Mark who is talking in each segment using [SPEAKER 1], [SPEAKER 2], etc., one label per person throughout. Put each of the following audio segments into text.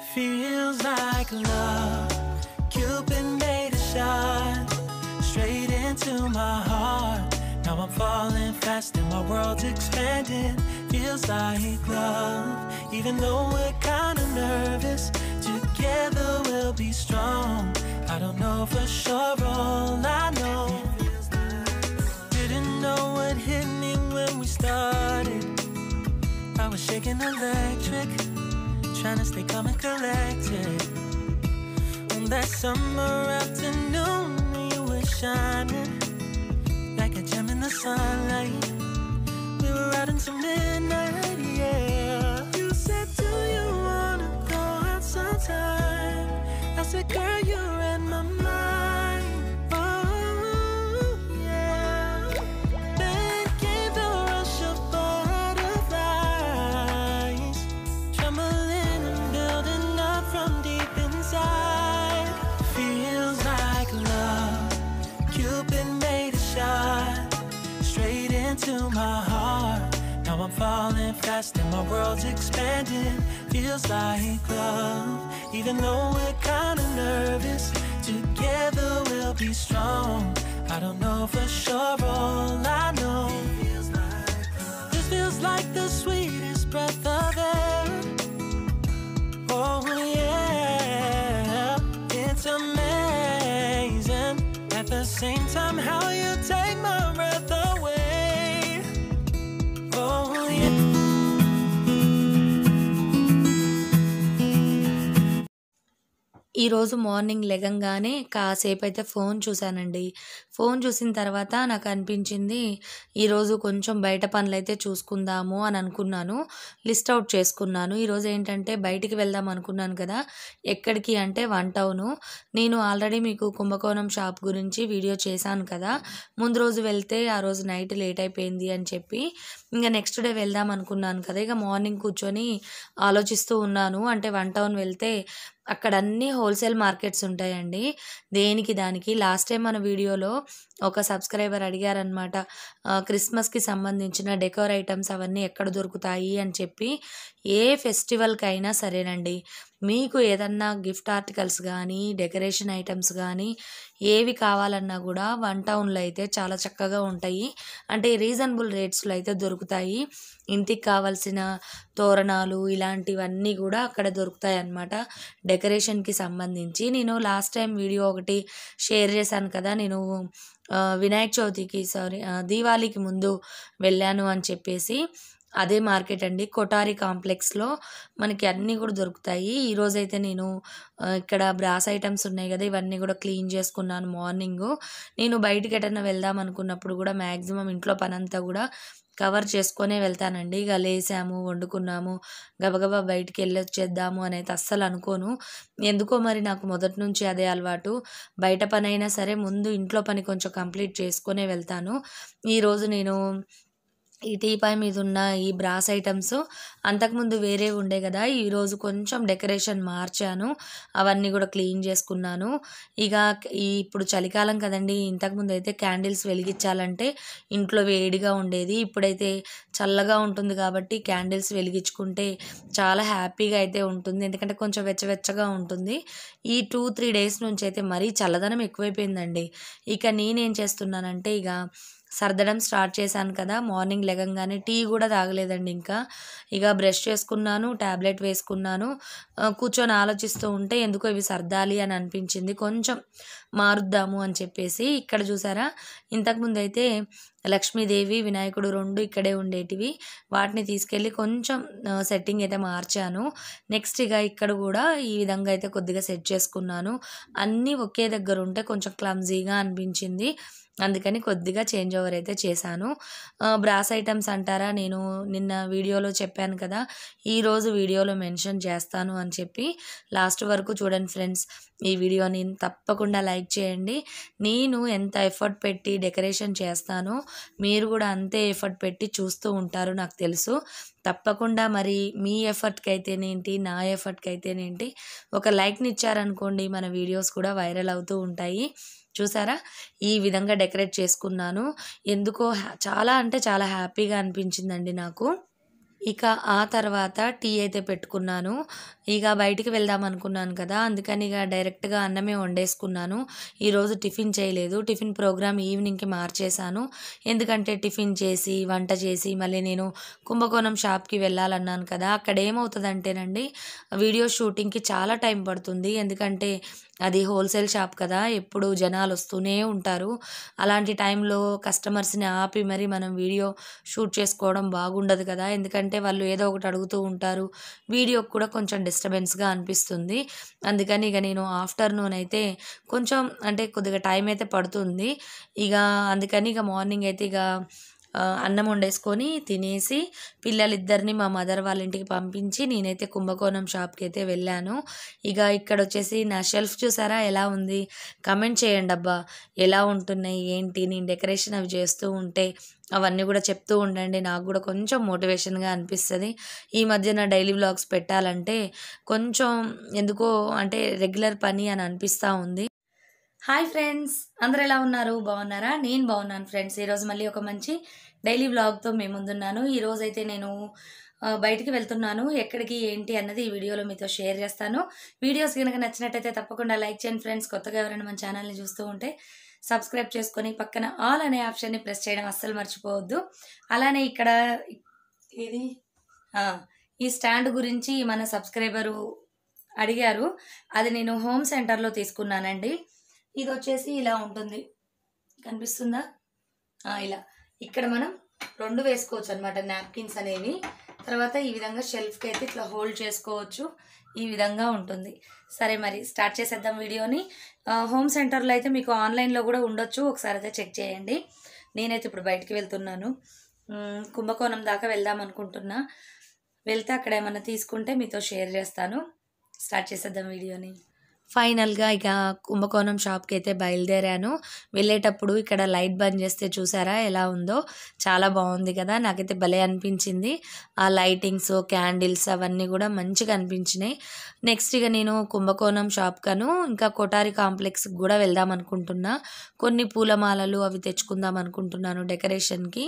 [SPEAKER 1] Feels like love. Cupid made a shot straight into my heart. Now I'm falling fast and my world's expanding. Feels like love. Even though we're kinda nervous, together we'll be strong. I don't know for sure, all I know. Didn't know what hit me when we started. I was shaking electric trying to stay calm and collected. On that summer afternoon, you were shining like a gem in the sunlight. We were out until midnight, yeah. You said, Do you wanna go out sometime? I said, Girl, you're falling fast and my world's expanding Feels like love, even though we're kinda nervous Together we'll be strong I don't know for sure, all I know feels like This feels like the sweetest breath of air Oh yeah, it's amazing At the same time how you take my breath away
[SPEAKER 2] ఈరోజు morning లెగంగానే కాసేపు అయితే phone చూశానండి phone చూసిన తర్వాత నాకు అనిపించింది ఈరోజు కొంచెం బయట పనులు అయితే చూసుకుందాము అని అనుకున్నాను లిస్ట్ అవుట్ చేసుకున్నాను ఈరోజు ఏంటంటే బయటికి వెళ్దాం అనుకున్నాను కదా ఎక్కడికి అంటే వన్ టౌను నేను ఆల్రెడీ మీకు కుంభకోణం షాప్ గురించి వీడియో చేశాను కదా ముందు రోజు వెళ్తే ఆ రోజు నైట్ లేట్ అయిపోయింది అని చెప్పి ఇంకా నెక్స్ట్ డే వెళ్దాం అనుకున్నాను కదా ఇక మార్నింగ్ కూర్చొని ఆలోచిస్తూ ఉన్నాను అంటే వన్ టౌన్ వెళ్తే అక్కడ అన్నీ హోల్సేల్ మార్కెట్స్ ఉంటాయండి దేనికి దానికి లాస్ట్ టైం మన వీడియోలో ఒక సబ్స్క్రైబర్ అడిగారనమాట క్రిస్మస్కి సంబంధించిన డెకోర్ ఐటమ్స్ అవన్నీ ఎక్కడ దొరుకుతాయి అని చెప్పి ఏ ఫెస్టివల్కైనా సరేనండి మీకు ఏదన్నా గిఫ్ట్ ఆర్టికల్స్ కానీ డెకరేషన్ ఐటమ్స్ కానీ ఏవి కావాలన్నా కూడా వన్ టౌన్లో అయితే చాలా చక్కగా ఉంటాయి అంటే రీజనబుల్ రేట్స్లో అయితే దొరుకుతాయి ఇంటికి కావాల్సిన తోరణాలు ఇలాంటివన్నీ కూడా అక్కడ దొరుకుతాయి అన్నమాట డెకరేషన్కి సంబంధించి నేను లాస్ట్ టైం వీడియో ఒకటి షేర్ చేశాను కదా నేను వినాయక చవితికి సారీ దీవాళీకి ముందు వెళ్ళాను అని చెప్పేసి అదే మార్కెట్ అండి కొటారి కాంప్లెక్స్లో మనకి అన్నీ కూడా దొరుకుతాయి ఈరోజైతే నేను ఇక్కడ బ్రాస్ ఐటమ్స్ ఉన్నాయి కదా ఇవన్నీ కూడా క్లీన్ చేసుకున్నాను మార్నింగు నేను బయటకి ఎటన్నా వెళ్దాం అనుకున్నప్పుడు కూడా మ్యాక్సిమం ఇంట్లో పనంతా కూడా కవర్ చేసుకునే వెళ్తానండి ఇక లేసాము వండుకున్నాము గబగబా బయటికి వెళ్ళి వచ్చేద్దాము అనేది అస్సలు అనుకోను ఎందుకో మరి నాకు మొదటి నుంచి అదే అలవాటు బయట పనైనా సరే ముందు ఇంట్లో పని కొంచెం కంప్లీట్ చేసుకునే వెళ్తాను ఈరోజు నేను ఈ టీపాయ్ మీద ఉన్న ఈ బ్రాస్ ఐటమ్స్ అంతకుముందు వేరే ఉండే కదా ఈరోజు కొంచెం డెకరేషన్ మార్చాను అవన్నీ కూడా క్లీన్ చేసుకున్నాను ఇక ఇప్పుడు చలికాలం కదండి ఇంతకుముందు అయితే క్యాండిల్స్ వెలిగించాలంటే ఇంట్లో వేడిగా ఉండేది ఇప్పుడైతే చల్లగా ఉంటుంది కాబట్టి క్యాండిల్స్ వెలిగించుకుంటే చాలా హ్యాపీగా అయితే ఉంటుంది ఎందుకంటే కొంచెం వెచ్చవెచ్చగా ఉంటుంది ఈ టూ త్రీ డేస్ నుంచి అయితే మరీ చల్లదనం ఎక్కువైపోయిందండి ఇక నేనేం చేస్తున్నానంటే ఇక సర్దడం స్టార్ట్ చేశాను కదా మార్నింగ్ లెగంగానే టీ కూడా తాగలేదండి ఇంకా ఇక బ్రష్ చేసుకున్నాను ట్యాబ్లెట్ వేసుకున్నాను కూర్చొని ఆలోచిస్తూ ఉంటే ఎందుకో ఇవి సర్దాలి అని అనిపించింది కొంచెం మారుద్దాము అని చెప్పేసి ఇక్కడ చూసారా ఇంతకుముందు అయితే లక్ష్మీదేవి వినాయకుడు రెండు ఇక్కడే ఉండేటివి వాటిని తీసుకెళ్ళి కొంచెం సెట్టింగ్ అయితే మార్చాను నెక్స్ట్ ఇక ఇక్కడ కూడా ఈ విధంగా అయితే కొద్దిగా సెట్ చేసుకున్నాను అన్నీ ఒకే దగ్గర ఉంటే కొంచెం క్లమ్జీగా అనిపించింది అందుకని కొద్దిగా చేంజ్ ఓవర్ అయితే చేశాను బ్రాస్ ఐటమ్స్ అంటారా నేను నిన్న వీడియోలో చెప్పాను కదా ఈరోజు వీడియోలో మెన్షన్ చేస్తాను అని చెప్పి లాస్ట్ వరకు చూడండి ఫ్రెండ్స్ ఈ వీడియోని తప్పకుండా లైక్ చేయండి నేను ఎంత ఎఫర్ట్ పెట్టి డెకరేషన్ చేస్తానో మీరు కూడా అంతే ఎఫర్ట్ పెట్టి చూస్తూ ఉంటారు నాకు తెలుసు తప్పకుండా మరి మీ ఎఫర్ట్కి అయితేనేంటి నా ఎఫర్ట్కి అయితేనేంటి ఒక లైక్ని ఇచ్చారనుకోండి మన వీడియోస్ కూడా వైరల్ అవుతూ ఉంటాయి చూసారా ఈ విధంగా డెకరేట్ చేసుకున్నాను ఎందుకో చాలా అంటే చాలా హ్యాపీగా అనిపించిందండి నాకు ఇక ఆ తర్వాత టీ అయితే పెట్టుకున్నాను ఇక బయటికి వెళ్దాం అనుకున్నాను కదా అందుకని ఇక డైరెక్ట్గా అన్నమే వండేసుకున్నాను ఈరోజు టిఫిన్ చేయలేదు టిఫిన్ ప్రోగ్రామ్ ఈవినింగ్కి మార్చేశాను ఎందుకంటే టిఫిన్ చేసి వంట చేసి మళ్ళీ నేను కుంభకోణం షాప్కి వెళ్ళాలన్నాను కదా అక్కడ ఏమవుతుందంటేనండి వీడియో షూటింగ్కి చాలా టైం పడుతుంది ఎందుకంటే అది హోల్సేల్ షాప్ కదా ఎప్పుడు జనాలు వస్తూనే ఉంటారు అలాంటి టైంలో కస్టమర్స్ని ఆపి మరి మనం వీడియో షూట్ చేసుకోవడం బాగుండదు కదా ఎందుకంటే వాళ్ళు ఏదో ఒకటి అడుగుతూ ఉంటారు వీడియోకి కూడా కొంచెం డిస్టర్బెన్స్గా అనిపిస్తుంది అందుకని ఇక నేను ఆఫ్టర్నూన్ అయితే కొంచెం అంటే కొద్దిగా టైం అయితే పడుతుంది ఇక అందుకని ఇక మార్నింగ్ అయితే ఇక అన్నం వండేసుకొని తినేసి పిల్లలిద్దరిని మా మదర్ వాళ్ళ ఇంటికి పంపించి నేనైతే కుంభకోణం షాప్కి అయితే వెళ్ళాను ఇక ఇక్కడ వచ్చేసి నా షెల్ఫ్ చూసారా ఎలా ఉంది కమెంట్ చేయండి అబ్బా ఎలా ఉంటున్నాయి ఏంటి నేను డెకరేషన్ అవి చేస్తూ ఉంటే అవన్నీ కూడా చెప్తూ ఉండండి నాకు కూడా కొంచెం మోటివేషన్గా అనిపిస్తుంది ఈ మధ్య నా డైలీ బ్లాగ్స్ పెట్టాలంటే కొంచెం ఎందుకో అంటే రెగ్యులర్ పని అని అనిపిస్తూ ఉంది హాయ్ ఫ్రెండ్స్ అందరు ఎలా ఉన్నారు బాగున్నారా నేను బాగున్నాను ఫ్రెండ్స్ ఈరోజు మళ్ళీ ఒక మంచి డైలీ వ్లాగ్తో మేము ముందున్నాను ఈరోజు అయితే నేను బయటికి వెళ్తున్నాను ఎక్కడికి ఏంటి అన్నది ఈ వీడియోలో మీతో షేర్ చేస్తాను వీడియోస్ కనుక నచ్చినట్టయితే తప్పకుండా లైక్ చేయండి ఫ్రెండ్స్ కొత్తగా ఎవరైనా మన ఛానల్ని చూస్తూ ఉంటే సబ్స్క్రైబ్ చేసుకొని పక్కన ఆల్ అనే ఆప్షన్ని ప్రెస్ చేయడం అస్సలు మర్చిపోవద్దు అలానే ఇక్కడ ఇది ఈ స్టాండ్ గురించి మన సబ్స్క్రైబరు అడిగారు అది నేను హోమ్ సెంటర్లో తీసుకున్నానండి ఇది వచ్చేసి ఇలా ఉంటుంది కనిపిస్తుందా ఇలా ఇక్కడ మనం రెండు వేసుకోవచ్చు అనమాట నాప్కిన్స్ అనేవి తర్వాత ఈ విధంగా షెల్ఫ్కి అయితే ఇట్లా హోల్డ్ చేసుకోవచ్చు ఈ విధంగా ఉంటుంది సరే మరి స్టార్ట్ చేసేద్దాం వీడియోని హోమ్ సెంటర్లో అయితే మీకు ఆన్లైన్లో కూడా ఉండొచ్చు ఒకసారి అయితే చెక్ చేయండి నేనైతే ఇప్పుడు బయటికి వెళ్తున్నాను కుంభకోణం దాకా వెళ్దాం అనుకుంటున్నా వెళ్తే అక్కడ ఏమైనా తీసుకుంటే మీతో షేర్ చేస్తాను స్టార్ట్ చేసేద్దాం వీడియోని ఫైనల్గా ఇక కుంభకోణం షాప్కి అయితే బయలుదేరాను వెళ్ళేటప్పుడు ఇక్కడ లైట్ బంద్ చేస్తే చూసారా ఎలా ఉందో చాలా బాగుంది కదా నాకైతే భలే అనిపించింది ఆ లైటింగ్స్ క్యాండిల్స్ అవన్నీ కూడా మంచిగా అనిపించినాయి నెక్స్ట్ ఇక నేను కుంభకోణం షాప్ కను ఇంకా కొటారి కాంప్లెక్స్కి కూడా వెళ్దాం అనుకుంటున్నా కొన్ని పూలమాలలు అవి తెచ్చుకుందాం అనుకుంటున్నాను డెకరేషన్కి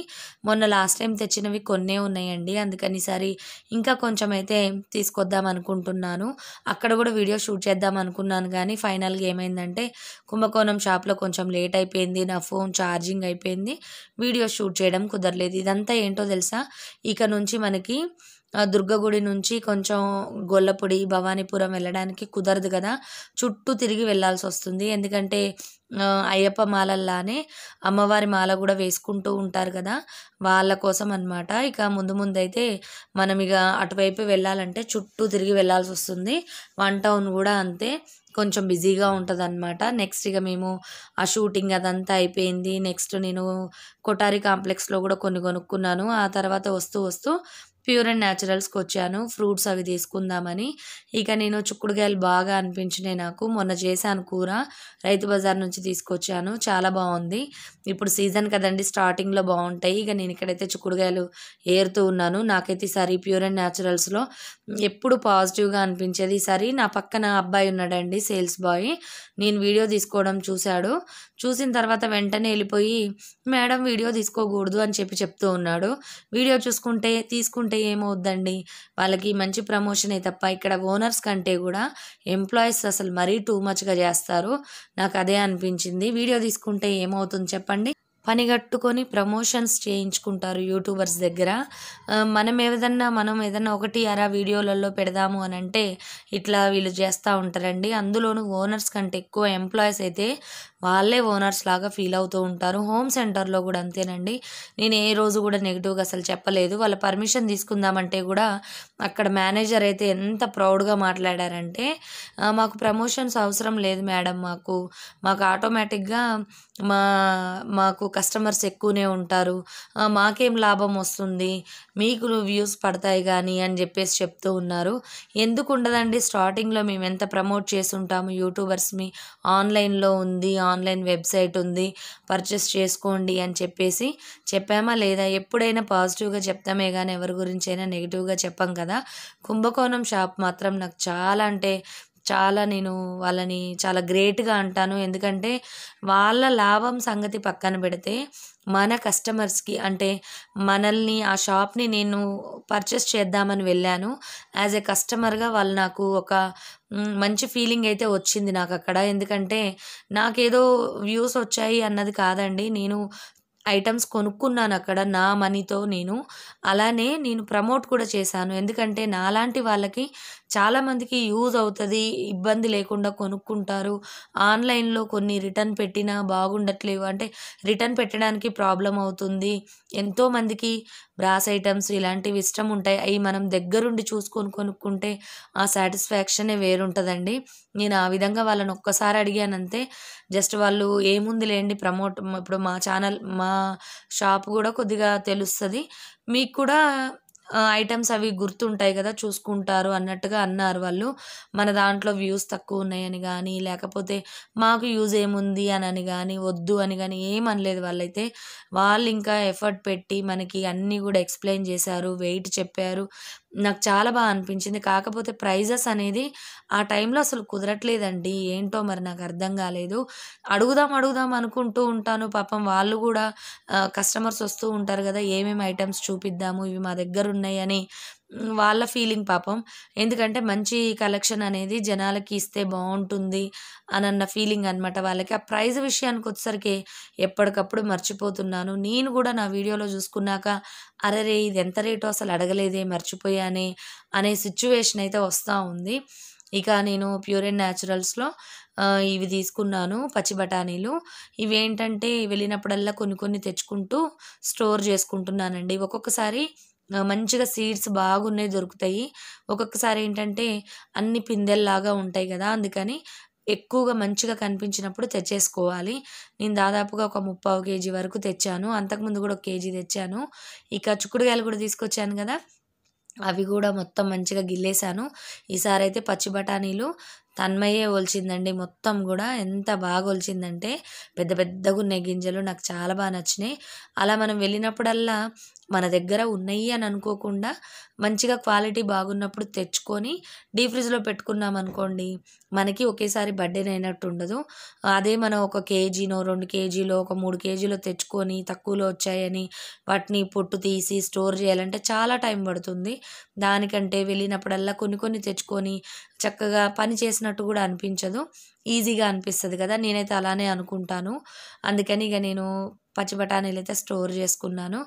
[SPEAKER 2] మొన్న లాస్ట్ టైం తెచ్చినవి కొన్నే ఉన్నాయండి అందుకని సరి ఇంకా కొంచెం అయితే తీసుకొద్దాం అనుకుంటున్నాను అక్కడ కూడా వీడియో షూట్ చేద్దాం అనుకుంటున్నాను అనుకున్నాను కానీ ఫైనల్గా ఏమైందంటే కుంభకోణం షాప్లో కొంచెం లేట్ అయిపోయింది నా ఫోన్ ఛార్జింగ్ అయిపోయింది వీడియో షూట్ చేయడం కుదరలేదు ఇదంతా ఏంటో తెలుసా ఇక నుంచి మనకి దుర్గగుడి నుంచి కొంచెం గొల్లపొడి భవానీపురం వెళ్ళడానికి కుదరదు కదా చుట్టూ తిరిగి వెళ్ళాల్సి వస్తుంది ఎందుకంటే అయ్యప్ప మాలల్లానే అమ్మవారి మాల కూడా వేసుకుంటూ ఉంటారు కదా వాళ్ళ కోసం అనమాట ఇక ముందు ముందైతే మనం ఇక అటువైపు వెళ్ళాలంటే చుట్టూ తిరిగి వెళ్ళాల్సి వస్తుంది వన్ టౌన్ కూడా అంతే కొంచెం బిజీగా ఉంటుంది అనమాట నెక్స్ట్ ఇక మేము ఆ షూటింగ్ అదంతా అయిపోయింది నెక్స్ట్ నేను కొటారి కాంప్లెక్స్లో కూడా కొన్ని కొనుక్కున్నాను ఆ తర్వాత వస్తూ వస్తూ ప్యూర్ అండ్ న్యాచురల్స్కి వచ్చాను ఫ్రూట్స్ అవి తీసుకుందామని ఇక నేను చిక్కుడుకాయలు బాగా అనిపించినాయి నాకు మొన్న చేశాను కూర రైతు బజార్ నుంచి తీసుకొచ్చాను చాలా బాగుంది ఇప్పుడు సీజన్ కదండి స్టార్టింగ్లో బాగుంటాయి ఇక నేను ఇక్కడైతే చిక్కుడుకాయలు ఏరుతూ ఉన్నాను నాకైతే ఈసారి ప్యూర్ అండ్ న్యాచురల్స్లో ఎప్పుడు పాజిటివ్గా అనిపించేది ఈసారి నా పక్కన అబ్బాయి ఉన్నాడండి సేల్స్ బాయ్ నేను వీడియో తీసుకోవడం చూశాడు చూసిన తర్వాత వెంటనే వెళ్ళిపోయి మేడం వీడియో తీసుకోకూడదు అని చెప్పి చెప్తూ ఉన్నాడు వీడియో చూసుకుంటే తీసుకుంటే ఏమవుద్దండి వాళ్ళకి మంచి ప్రమోషనే తప్ప ఇక్కడ ఓనర్స్ కంటే కూడా ఎంప్లాయీస్ అసలు మరీ టూ మచ్గా చేస్తారు నాకు అదే అనిపించింది వీడియో తీసుకుంటే ఏమవుతుంది చెప్పండి పని కట్టుకొని ప్రమోషన్స్ చేయించుకుంటారు యూట్యూబర్స్ దగ్గర మనం ఏదన్నా మనం ఏదన్నా ఒకటి అరా వీడియోలలో పెడదాము అని అంటే ఇట్లా వీళ్ళు చేస్తూ ఉంటారండి అందులోనూ ఓనర్స్ కంటే ఎక్కువ ఎంప్లాయీస్ అయితే వాళ్ళే ఓనర్స్ లాగా ఫీల్ అవుతూ ఉంటారు హోమ్ సెంటర్లో కూడా అంతేనండి నేను ఏ రోజు కూడా నెగిటివ్గా అసలు చెప్పలేదు వాళ్ళ పర్మిషన్ తీసుకుందామంటే కూడా అక్కడ మేనేజర్ అయితే ఎంత ప్రౌడ్గా మాట్లాడారంటే మాకు ప్రమోషన్స్ అవసరం లేదు మేడం మాకు మాకు ఆటోమేటిక్గా మా మాకు కస్టమర్స్ ఎక్కువనే ఉంటారు మాకేం లాభం వస్తుంది మీకు వ్యూస్ పడతాయి కానీ అని చెప్పేసి చెప్తూ ఉన్నారు ఎందుకు ఉండదండి స్టార్టింగ్లో మేము ఎంత ప్రమోట్ చేసి ఉంటాము యూట్యూబర్స్ మీ ఆన్లైన్లో ఉంది ఆన్లైన్ వెబ్సైట్ ఉంది పర్చేస్ చేసుకోండి అని చెప్పేసి చెప్పామా లేదా ఎప్పుడైనా పాజిటివ్గా చెప్తామే కానీ ఎవరి గురించైనా నెగిటివ్గా చెప్పాం కదా కుంభకోణం షాప్ మాత్రం నాకు చాలా అంటే చాలా నేను వాళ్ళని చాలా గ్రేట్గా అంటాను ఎందుకంటే వాళ్ళ లాభం సంగతి పక్కన పెడితే మన కస్టమర్స్కి అంటే మనల్ని ఆ షాప్ని నేను పర్చేస్ చేద్దామని వెళ్ళాను యాజ్ ఏ కస్టమర్గా వాళ్ళు నాకు ఒక మంచి ఫీలింగ్ అయితే వచ్చింది నాకు అక్కడ ఎందుకంటే నాకేదో వ్యూస్ వచ్చాయి అన్నది కాదండి నేను ఐటమ్స్ కొనుక్కున్నాను అక్కడ నా మనీతో నేను అలానే నేను ప్రమోట్ కూడా చేశాను ఎందుకంటే నాలాంటి వాళ్ళకి చాలామందికి యూజ్ అవుతుంది ఇబ్బంది లేకుండా కొనుక్కుంటారు ఆన్లైన్లో కొన్ని రిటర్న్ పెట్టినా బాగుండట్లేవు అంటే రిటర్న్ పెట్టడానికి ప్రాబ్లం అవుతుంది ఎంతోమందికి బ్రాస్ ఐటమ్స్ ఇలాంటివి ఇష్టం ఉంటాయి అవి మనం దగ్గరుండి చూసుకొని కొనుక్కుంటే ఆ సాటిస్ఫాక్షనే వేరుంటుందండి నేను ఆ విధంగా వాళ్ళని ఒక్కసారి అడిగానంతే జస్ట్ వాళ్ళు ఏముంది లేండి ప్రమోట్ ఇప్పుడు మా ఛానల్ మా షాప్ కూడా కొద్దిగా తెలుస్తుంది మీకు కూడా ఐటమ్స్ అవి గుర్తుంటాయి కదా చూసుకుంటారు అన్నట్టుగా అన్నారు వాళ్ళు మన దాంట్లో వ్యూస్ తక్కువ ఉన్నాయని కానీ లేకపోతే మాకు యూజ్ ఏముంది అని అని కానీ వద్దు అని కానీ ఏమనలేదు వాళ్ళైతే వాళ్ళు ఇంకా ఎఫర్ట్ పెట్టి మనకి అన్నీ కూడా ఎక్స్ప్లెయిన్ చేశారు వెయిట్ చెప్పారు నాకు చాలా బాగా అనిపించింది కాకపోతే ప్రైజెస్ అనేది ఆ టైంలో అసలు కుదరట్లేదండి ఏంటో మరి నాకు అర్థం కాలేదు అడుగుదాం అడుగుదాం అనుకుంటూ ఉంటాను పాపం వాళ్ళు కూడా కస్టమర్స్ వస్తూ ఉంటారు కదా ఏమేమి ఐటమ్స్ చూపిద్దాము ఇవి మా దగ్గర ఉన్నాయని వాళ్ళ ఫీలింగ్ పాపం ఎందుకంటే మంచి కలెక్షన్ అనేది జనాలకి ఇస్తే బాగుంటుంది అన్న ఫీలింగ్ అనమాట వాళ్ళకి ఆ ప్రైజ్ విషయానికి వచ్చేసరికి ఎప్పటికప్పుడు మర్చిపోతున్నాను నేను కూడా నా వీడియోలో చూసుకున్నాక అరే ఇది ఎంత రేటు అసలు అడగలేదే మర్చిపోయానే అనే సిచ్యువేషన్ అయితే వస్తూ ఉంది ఇక నేను ప్యూర్ అండ్ న్యాచురల్స్లో ఇవి తీసుకున్నాను పచ్చి బఠానీలు ఇవి ఏంటంటే వెళ్ళినప్పుడల్లా కొన్ని కొన్ని తెచ్చుకుంటూ స్టోర్ చేసుకుంటున్నానండి ఒక్కొక్కసారి మంచిగా సీడ్స్ బాగున్నవి దొరుకుతాయి ఒక్కొక్కసారి ఏంటంటే అన్ని పిందెల్లాగా ఉంటాయి కదా అందుకని ఎక్కువగా మంచిగా కనిపించినప్పుడు తెచ్చేసుకోవాలి నేను దాదాపుగా ఒక ముప్పావు కేజీ వరకు తెచ్చాను అంతకుముందు కూడా ఒక కేజీ తెచ్చాను ఇక చుక్కుడుగాయలు కూడా తీసుకొచ్చాను కదా అవి కూడా మొత్తం మంచిగా గిల్లేశాను ఈసారి అయితే పచ్చి బఠానీలు తన్మయే ఒలిచిందండి మొత్తం కూడా ఎంత బాగా ఒలిచిందంటే పెద్ద పెద్ద గున్నె గింజలు నాకు చాలా బాగా నచ్చినాయి అలా మనం వెళ్ళినప్పుడల్లా మన దగ్గర ఉన్నాయి అని అనుకోకుండా మంచిగా క్వాలిటీ బాగున్నప్పుడు తెచ్చుకొని డీ ఫ్రిడ్జ్లో పెట్టుకున్నాం అనుకోండి మనకి ఒకేసారి బర్త్డే అయినట్టు ఉండదు అదే మనం ఒక కేజీనో రెండు కేజీలో ఒక మూడు కేజీలో తెచ్చుకొని తక్కువలో వచ్చాయని వాటిని పొట్టు తీసి స్టోర్ చేయాలంటే చాలా టైం పడుతుంది దానికంటే వెళ్ళినప్పుడల్లా కొన్ని కొన్ని తెచ్చుకొని చక్కగా పని చేసినట్టు కూడా అనిపించదు ఈజీగా అనిపిస్తుంది కదా నేనైతే అలానే అనుకుంటాను అందుకని ఇక నేను పచ్చి బఠానీలు అయితే స్టోర్ చేసుకున్నాను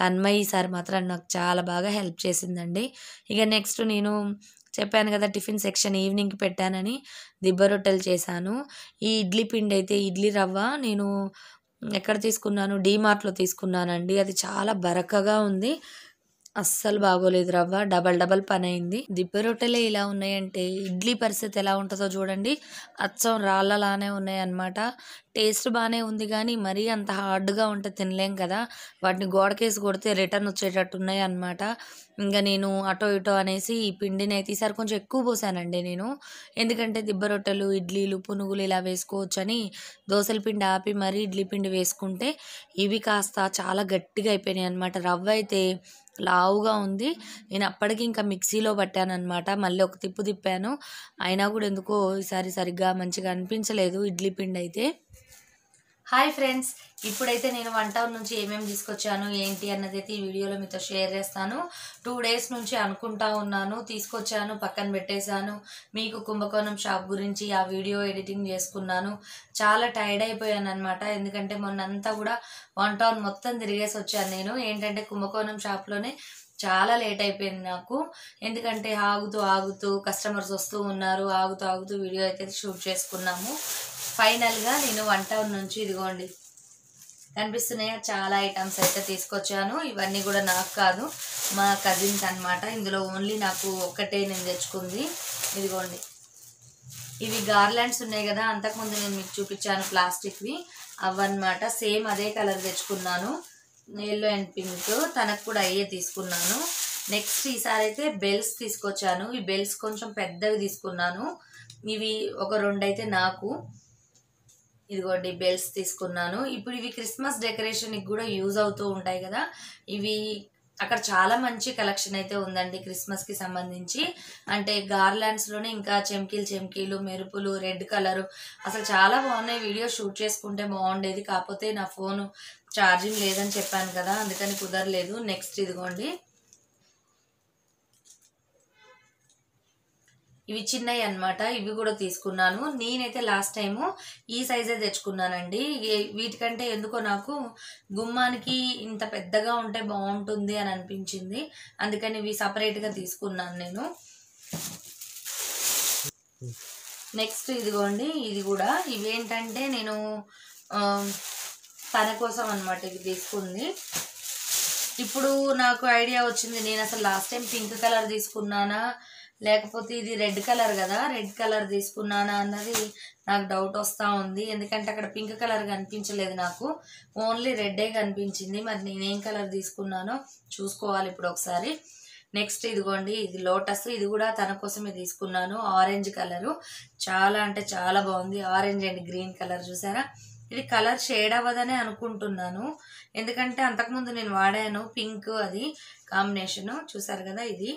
[SPEAKER 2] తన్మయ్య ఈసారి మాత్రం నాకు చాలా బాగా హెల్ప్ చేసిందండి ఇక నెక్స్ట్ నేను చెప్పాను కదా టిఫిన్ సెక్షన్ ఈవినింగ్కి పెట్టానని దిబ్బ రొట్టెలు చేశాను ఈ ఇడ్లీ పిండి అయితే ఇడ్లీ రవ్వ నేను ఎక్కడ తీసుకున్నాను డీమార్ట్లో తీసుకున్నానండి అది చాలా బరకగా ఉంది అస్సలు బాగోలేదు రవ్వ డబల్ డబల్ పని అయింది దిబ్బ రొట్టెలే ఇలా ఉన్నాయంటే ఇడ్లీ పరిస్థితి ఎలా ఉంటుందో చూడండి అచ్చం రాళ్ళలానే ఉన్నాయి అనమాట టేస్ట్ బాగానే ఉంది కానీ మరీ అంత హార్డ్గా ఉంటే తినలేం కదా వాటిని గోడకేసి కొడితే రిటర్న్ వచ్చేటట్టు ఉన్నాయి అనమాట ఇంకా నేను అటో ఇటో అనేసి ఈ పిండిని అయితే ఈసారి కొంచెం ఎక్కువ పోసానండి నేను ఎందుకంటే దిబ్బ రొట్టెలు ఇడ్లీలు పునుగులు ఇలా వేసుకోవచ్చని దోశల పిండి ఆపి మరీ ఇడ్లీ పిండి వేసుకుంటే ఇవి కాస్త చాలా గట్టిగా అయిపోయినాయి అనమాట రవ్వ అయితే లావుగా ఉంది నేను అప్పటికి ఇంకా మిక్సీలో పట్టాను అనమాట మళ్ళీ ఒక తిప్పు తిప్పాను అయినా కూడా ఎందుకో ఈసారి సరిగ్గా మంచిగా అనిపించలేదు ఇడ్లీ పిండి అయితే హాయ్ ఫ్రెండ్స్ ఇప్పుడైతే నేను వన్ టౌన్ నుంచి ఏమేమి తీసుకొచ్చాను ఏంటి అన్నది అయితే ఈ వీడియోలో మీతో షేర్ చేస్తాను టూ డేస్ నుంచి అనుకుంటా ఉన్నాను తీసుకొచ్చాను పక్కన పెట్టేశాను మీకు కుంభకోణం షాప్ గురించి ఆ వీడియో ఎడిటింగ్ చేసుకున్నాను చాలా టైర్డ్ అయిపోయాను అనమాట ఎందుకంటే మొన్నంతా కూడా వన్ టౌన్ మొత్తం తిరిగేసి వచ్చాను నేను ఏంటంటే కుంభకోణం షాప్లోనే చాలా లేట్ అయిపోయింది నాకు ఎందుకంటే ఆగుతూ ఆగుతూ కస్టమర్స్ వస్తూ ఉన్నారు ఆగుతూ ఆగుతూ వీడియో అయితే షూట్ చేసుకున్నాము ఫైనల్గా నేను వన్ టౌన్ నుంచి ఇదిగోండి కనిపిస్తున్నాయా చాలా ఐటమ్స్ అయితే తీసుకొచ్చాను ఇవన్నీ కూడా నాకు కాదు మా కజిన్స్ అనమాట ఇందులో ఓన్లీ నాకు ఒక్కటే నేను తెచ్చుకుంది ఇదిగోండి ఇవి గార్లాండ్స్ ఉన్నాయి కదా అంతకుముందు నేను మీకు చూపించాను ప్లాస్టిక్వి అవన్నమాట సేమ్ అదే కలర్ తెచ్చుకున్నాను ఎల్లో అండ్ పింక్ తనకు కూడా అయ్యే తీసుకున్నాను నెక్స్ట్ ఈసారి అయితే బెల్స్ తీసుకొచ్చాను ఈ బెల్స్ కొంచెం పెద్దవి తీసుకున్నాను ఇవి ఒక రెండు అయితే నాకు ఇదిగోండి బెల్స్ తీసుకున్నాను ఇప్పుడు ఇవి క్రిస్మస్ డెకరేషన్కి కూడా యూజ్ అవుతూ ఉంటాయి కదా ఇవి అక్కడ చాలా మంచి కలెక్షన్ అయితే ఉందండి క్రిస్మస్కి సంబంధించి అంటే గార్లాండ్స్లోనే ఇంకా చెమ్కీలు చెమ్కీలు మెరుపులు రెడ్ కలరు అసలు చాలా బాగున్నాయి వీడియో షూట్ చేసుకుంటే బాగుండేది కాకపోతే నా ఫోను ఛార్జింగ్ లేదని చెప్పాను కదా అందుకని కుదరలేదు నెక్స్ట్ ఇదిగోండి ఇవి చిన్నవి అనమాట ఇవి కూడా తీసుకున్నాను నేనైతే లాస్ట్ టైము ఈ సైజే తెచ్చుకున్నానండి వీటికంటే ఎందుకో నాకు గుమ్మానికి ఇంత పెద్దగా ఉంటే బాగుంటుంది అని అనిపించింది అందుకని ఇవి సపరేట్గా తీసుకున్నాను నేను నెక్స్ట్ ఇదిగోండి ఇది కూడా ఇవేంటంటే నేను తన కోసం అనమాట ఇది తీసుకుంది ఇప్పుడు నాకు ఐడియా వచ్చింది నేను అసలు లాస్ట్ టైం పింక్ కలర్ తీసుకున్నానా లేకపోతే ఇది రెడ్ కలర్ కదా రెడ్ కలర్ తీసుకున్నానా అన్నది నాకు డౌట్ వస్తూ ఉంది ఎందుకంటే అక్కడ పింక్ కలర్ కనిపించలేదు నాకు ఓన్లీ రెడ్డే కనిపించింది మరి నేనేం కలర్ తీసుకున్నానో చూసుకోవాలి ఇప్పుడు ఒకసారి నెక్స్ట్ ఇదిగోండి ఇది లోటస్ ఇది కూడా తన కోసమే తీసుకున్నాను ఆరెంజ్ కలరు చాలా అంటే చాలా బాగుంది ఆరెంజ్ అండ్ గ్రీన్ కలర్ చూసారా ఇది కలర్ షేడ్ అవ్వదనే అనుకుంటున్నాను ఎందుకంటే అంతకుముందు నేను వాడాను పింక్ అది కాంబినేషను చూసారు కదా ఇది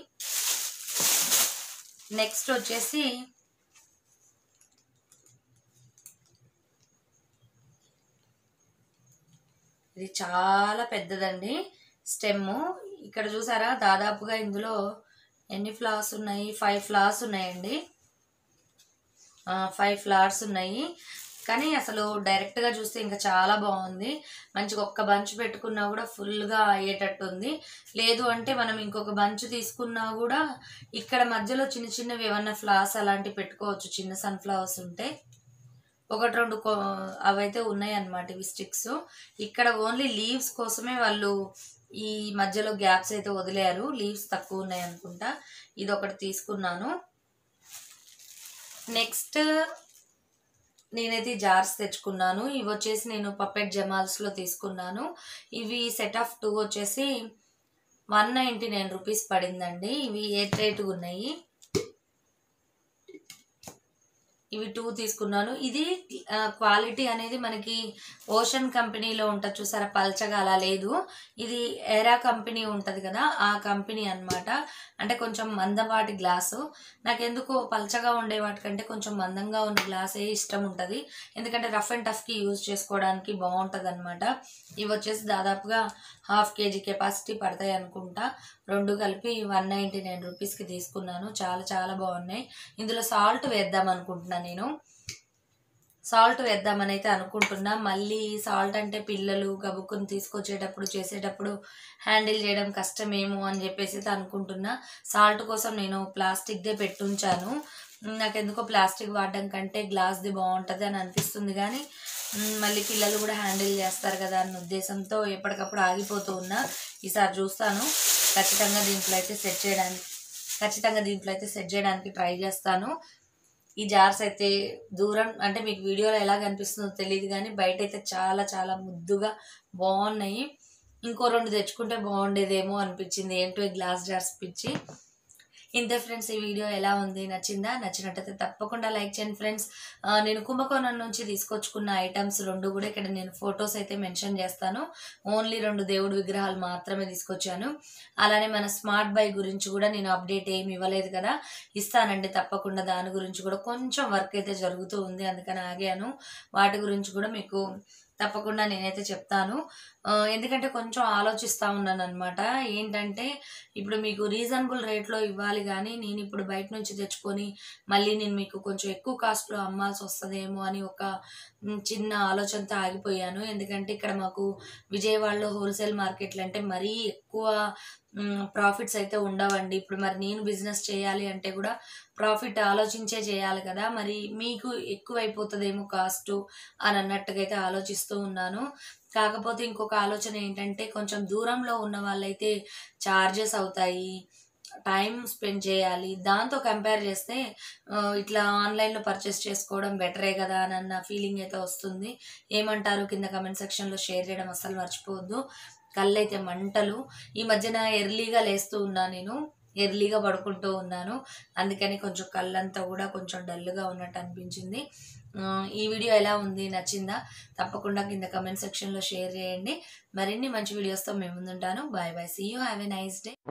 [SPEAKER 2] నెక్స్ట్ వచ్చేసి ఇది చాలా పెద్దదండి స్టెమ్ ఇక్కడ చూసారా దాదాపుగా ఇందులో ఎన్ని ఫ్లవర్స్ ఉన్నాయి ఫైవ్ ఫ్లవర్స్ ఉన్నాయండి ఫైవ్ ఫ్లవర్స్ ఉన్నాయి కానీ అసలు డైరెక్ట్గా చూస్తే ఇంకా చాలా బాగుంది మంచిగా ఒక్క బంచ్ పెట్టుకున్నా కూడా ఫుల్గా అయ్యేటట్టు ఉంది లేదు అంటే మనం ఇంకొక బంచ్ తీసుకున్నా కూడా ఇక్కడ మధ్యలో చిన్న చిన్నవి ఏమన్నా ఫ్లవర్స్ అలాంటివి పెట్టుకోవచ్చు చిన్న సన్ఫ్లవర్స్ ఉంటే ఒకటి రెండు అవైతే ఉన్నాయి అన్నమాట ఇవి స్టిక్స్ ఇక్కడ ఓన్లీ లీవ్స్ కోసమే వాళ్ళు ఈ మధ్యలో గ్యాప్స్ అయితే వదిలేరు లీవ్స్ తక్కువ ఉన్నాయి అనుకుంటా ఇది ఒకటి తీసుకున్నాను నెక్స్ట్ నేనైతే జార్స్ తెచ్చుకున్నాను ఇవి వచ్చేసి నేను పప్పెట్ జమాల్స్లో తీసుకున్నాను ఇవి సెట్ ఆఫ్ టూ వచ్చేసి వన్ నైంటీ నైన్ రూపీస్ పడిందండి ఇవి ఎయిట్ రేట్గా ఉన్నాయి ఇవి టూ తీసుకున్నాను ఇది క్వాలిటీ అనేది మనకి ఓషన్ కంపెనీలో ఉంటుంది చూసారా పల్చగా అలా లేదు ఇది ఎరా కంపెనీ ఉంటుంది కదా ఆ కంపెనీ అనమాట అంటే కొంచెం మందపాటి గ్లాసు నాకెందుకు పల్చగా ఉండే వాటికంటే కొంచెం మందంగా ఉన్న గ్లాసే ఇష్టం ఉంటుంది ఎందుకంటే రఫ్ అండ్ టఫ్కి యూజ్ చేసుకోవడానికి బాగుంటుంది అనమాట ఇవి వచ్చేసి దాదాపుగా హాఫ్ కేజీ కెపాసిటీ పడతాయి అనుకుంటా రెండు కలిపి వన్ నైంటీ నైన్ రూపీస్కి తీసుకున్నాను చాలా చాలా బాగున్నాయి ఇందులో సాల్ట్ వేద్దాం అనుకుంటున్నాను నేను సాల్ట్ వేద్దామని అయితే అనుకుంటున్నా మళ్ళీ సాల్ట్ అంటే పిల్లలు గబుక్కుని తీసుకొచ్చేటప్పుడు చేసేటప్పుడు హ్యాండిల్ చేయడం కష్టమేమో అని చెప్పేసి అయితే అనుకుంటున్నా సాల్ట్ కోసం నేను ప్లాస్టిక్దే పెట్టుంచాను నాకు ఎందుకో ప్లాస్టిక్ వాడడం కంటే గ్లాస్ది బాగుంటుంది అని అనిపిస్తుంది కానీ మళ్ళీ పిల్లలు కూడా హ్యాండిల్ చేస్తారు కదా అన్న ఉద్దేశంతో ఎప్పటికప్పుడు ఆగిపోతూ ఉన్నా ఈసారి చూస్తాను ఖచ్చితంగా దీంట్లో అయితే సెట్ చేయడానికి ఖచ్చితంగా దీంట్లో అయితే సెట్ చేయడానికి ట్రై చేస్తాను ఈ జార్స్ అయితే దూరం అంటే మీకు వీడియోలో ఎలా కనిపిస్తుందో తెలియదు కానీ బయట అయితే చాలా చాలా ముద్దుగా బాగున్నాయి ఇంకో రెండు తెచ్చుకుంటే బాగుండేదేమో అనిపించింది ఏంటో ఈ గ్లాస్ జార్స్ పిచ్చి ఇంతే ఫ్రెండ్స్ ఈ వీడియో ఎలా ఉంది నచ్చిందా నచ్చినట్టయితే తప్పకుండా లైక్ చేయండి ఫ్రెండ్స్ నేను కుంభకోణం నుంచి తీసుకొచ్చుకున్న ఐటమ్స్ రెండు కూడా ఇక్కడ నేను ఫొటోస్ అయితే మెన్షన్ చేస్తాను ఓన్లీ రెండు దేవుడి విగ్రహాలు మాత్రమే తీసుకొచ్చాను అలానే మన స్మార్ట్ బై గురించి కూడా నేను అప్డేట్ ఏమి ఇవ్వలేదు కదా ఇస్తానండి తప్పకుండా దాని గురించి కూడా కొంచెం వర్క్ అయితే జరుగుతూ ఉంది అందుకని ఆగాను వాటి గురించి కూడా మీకు తప్పకుండా నేనైతే చెప్తాను ఎందుకంటే కొంచెం ఆలోచిస్తూ ఉన్నాను అనమాట ఏంటంటే ఇప్పుడు మీకు రీజనబుల్ రేట్లో ఇవ్వాలి కానీ నేను ఇప్పుడు బయట నుంచి తెచ్చుకొని మళ్ళీ నేను మీకు కొంచెం ఎక్కువ కాస్ట్లో అమ్మాల్సి వస్తుందేమో అని ఒక చిన్న ఆలోచనతో ఆగిపోయాను ఎందుకంటే ఇక్కడ మాకు విజయవాడలో హోల్సేల్ మార్కెట్లు అంటే మరీ ఎక్కువ ప్రాఫిట్స్ అయితే ఉండవండి ఇప్పుడు మరి నేను బిజినెస్ చేయాలి అంటే కూడా ప్రాఫిట్ ఆలోచించే చేయాలి కదా మరి మీకు ఎక్కువైపోతుందేమో కాస్ట్ అని అన్నట్టుగా అయితే ఆలోచిస్తూ ఉన్నాను కాకపోతే ఇంకొక ఆలోచన ఏంటంటే కొంచెం దూరంలో ఉన్న వాళ్ళైతే ఛార్జెస్ అవుతాయి టైం స్పెండ్ చేయాలి దాంతో కంపేర్ చేస్తే ఇట్లా ఆన్లైన్లో పర్చేస్ చేసుకోవడం బెటరే కదా అన్న ఫీలింగ్ అయితే వస్తుంది ఏమంటారు కింద కమెంట్ సెక్షన్లో షేర్ చేయడం అస్సలు మర్చిపోవద్దు కళ్ళైతే మంటలు ఈ మధ్యన ఎర్లీగా లేస్తూ ఉన్నా నేను ఎర్లీగా పడుకుంటూ ఉన్నాను అందుకని కొంచెం కళ్ళంతా కూడా కొంచెం డల్గా ఉన్నట్టు అనిపించింది ఈ వీడియో ఎలా ఉంది నచ్చిందా తప్పకుండా కింద కమెంట్ సెక్షన్లో షేర్ చేయండి మరిన్ని మంచి వీడియోస్తో మేము ముందుంటాను bye bye see you have a nice day